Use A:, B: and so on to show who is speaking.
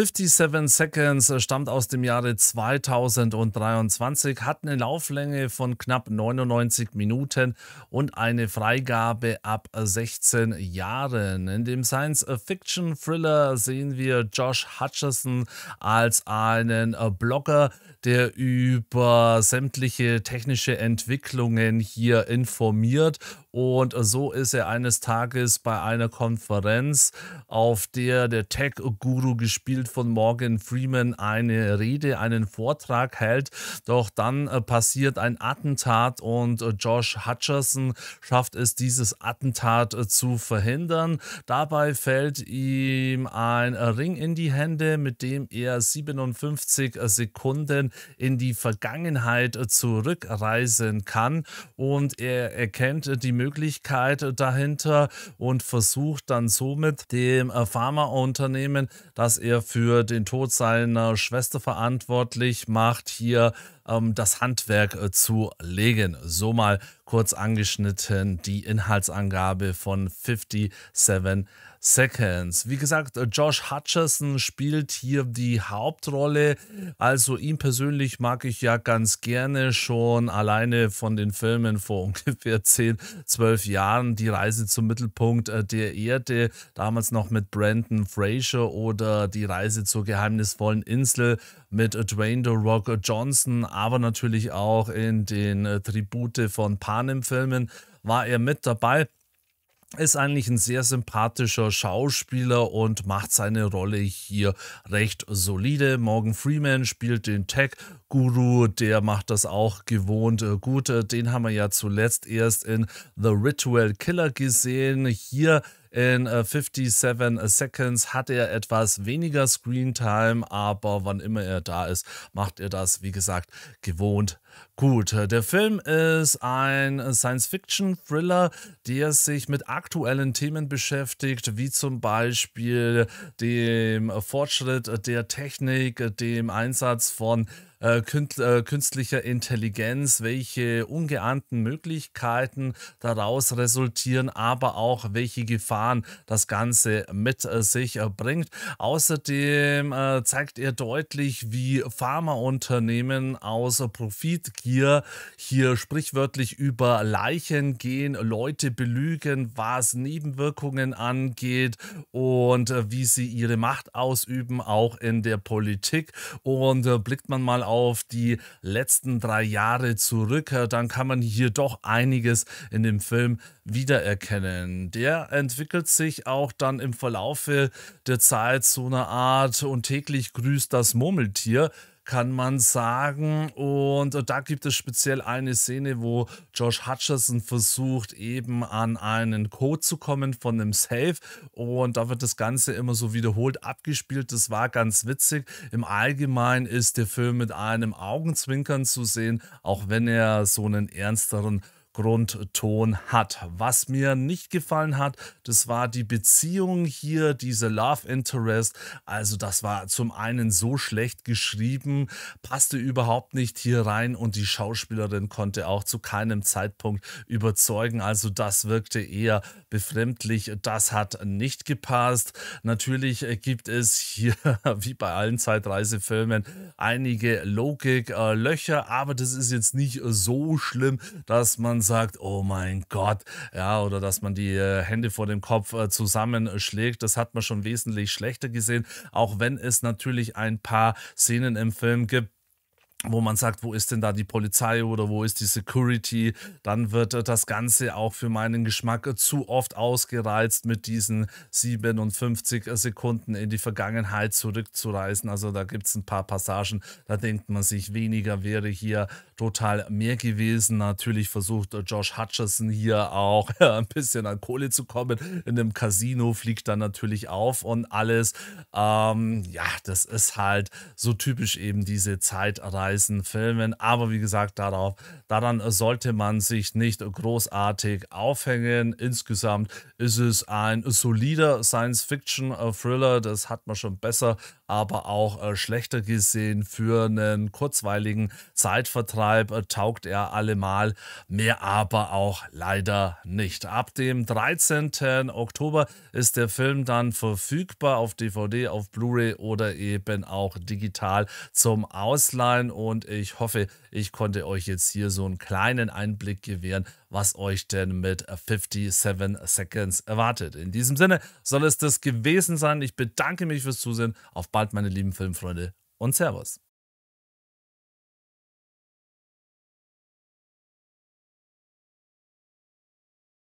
A: 57 Seconds äh, stammt aus dem Jahre 2023, hat eine Lauflänge von knapp 99 Minuten und eine Freigabe ab 16 Jahren. In dem Science-Fiction-Thriller äh, sehen wir Josh Hutcherson als einen äh, Blogger, der über sämtliche technische Entwicklungen hier informiert und so ist er eines Tages bei einer Konferenz, auf der der Tech-Guru, gespielt von Morgan Freeman, eine Rede, einen Vortrag hält. Doch dann äh, passiert ein Attentat und äh, Josh Hutcherson schafft es, dieses Attentat äh, zu verhindern. Dabei fällt ihm ein Ring in die Hände, mit dem er 57 Sekunden in die Vergangenheit zurückreisen kann. Und er erkennt die Möglichkeit, Möglichkeit dahinter und versucht dann somit dem äh, Pharmaunternehmen, das er für den Tod seiner Schwester verantwortlich macht, hier ähm, das Handwerk äh, zu legen. So mal kurz angeschnitten die Inhaltsangabe von 57 Seconds. Wie gesagt, äh, Josh Hutcherson spielt hier die Hauptrolle. Also ihn persönlich mag ich ja ganz gerne schon alleine von den Filmen vor ungefähr 10, 12 Jahren. Die Reise zum Mittelpunkt äh, der Erde, damals noch mit Brandon Fraser oder die Reise zur geheimnisvollen Insel mit Dwayne The Rock Johnson aber natürlich auch in den äh, Tribute von Panem-Filmen war er mit dabei. Ist eigentlich ein sehr sympathischer Schauspieler und macht seine Rolle hier recht solide. Morgan Freeman spielt den Tech-Guru, der macht das auch gewohnt äh, gut. Äh, den haben wir ja zuletzt erst in The Ritual Killer gesehen. Hier in 57 äh, äh, Seconds hat er etwas weniger Screentime, aber wann immer er da ist, macht er das, wie gesagt, gewohnt gut. Der Film ist ein Science-Fiction-Thriller, der sich mit aktuellen Themen beschäftigt, wie zum Beispiel dem Fortschritt der Technik, dem Einsatz von äh, äh, künstlicher Intelligenz, welche ungeahnten Möglichkeiten daraus resultieren, aber auch welche Gefahren das Ganze mit äh, sich bringt. Außerdem zeigt er deutlich, wie Pharmaunternehmen aus Profitgier hier sprichwörtlich über Leichen gehen, Leute belügen, was Nebenwirkungen angeht und wie sie ihre Macht ausüben, auch in der Politik. Und blickt man mal auf die letzten drei Jahre zurück, äh, dann kann man hier doch einiges in dem Film wiedererkennen. Der entwickelt sich auch dann im Verlaufe der Zeit so eine Art und täglich grüßt das Murmeltier, kann man sagen. Und äh, da gibt es speziell eine Szene, wo Josh Hutcherson versucht, eben an einen Code zu kommen von einem Safe. Und da wird das Ganze immer so wiederholt abgespielt. Das war ganz witzig. Im Allgemeinen ist der Film mit einem Augenzwinkern zu sehen, auch wenn er so einen ernsteren Grundton hat. Was mir nicht gefallen hat, das war die Beziehung hier, diese Love Interest. Also das war zum einen so schlecht geschrieben, passte überhaupt nicht hier rein und die Schauspielerin konnte auch zu keinem Zeitpunkt überzeugen. Also das wirkte eher befremdlich. Das hat nicht gepasst. Natürlich gibt es hier, wie bei allen Zeitreisefilmen, einige Logik-Löcher, äh, aber das ist jetzt nicht so schlimm, dass man sagt, oh mein Gott, ja, oder dass man die äh, Hände vor dem Kopf äh, zusammenschlägt. Das hat man schon wesentlich schlechter gesehen, auch wenn es natürlich ein paar Szenen im Film gibt, wo man sagt, wo ist denn da die Polizei oder wo ist die Security, dann wird äh, das Ganze auch für meinen Geschmack äh, zu oft ausgereizt mit diesen 57 äh, Sekunden in die Vergangenheit zurückzureisen. Also da gibt es ein paar Passagen, da denkt man sich, weniger wäre hier total mehr gewesen. Natürlich versucht Josh Hutcherson hier auch ein bisschen an Kohle zu kommen. In dem Casino fliegt dann natürlich auf und alles. Ähm, ja, das ist halt so typisch eben diese Zeitreise heißen Filmen. Aber wie gesagt, darauf, daran sollte man sich nicht großartig aufhängen. Insgesamt ist es ein solider Science-Fiction-Thriller. Das hat man schon besser aber auch äh, schlechter gesehen für einen kurzweiligen Zeitvertreib äh, taugt er allemal, mehr aber auch leider nicht. Ab dem 13. Oktober ist der Film dann verfügbar auf DVD, auf Blu-ray oder eben auch digital zum Ausleihen und ich hoffe, ich konnte euch jetzt hier so einen kleinen Einblick gewähren, was euch denn mit 57 Seconds erwartet. In diesem Sinne soll es das gewesen sein. Ich bedanke mich fürs Zusehen. Auf bald, meine lieben Filmfreunde und Servus.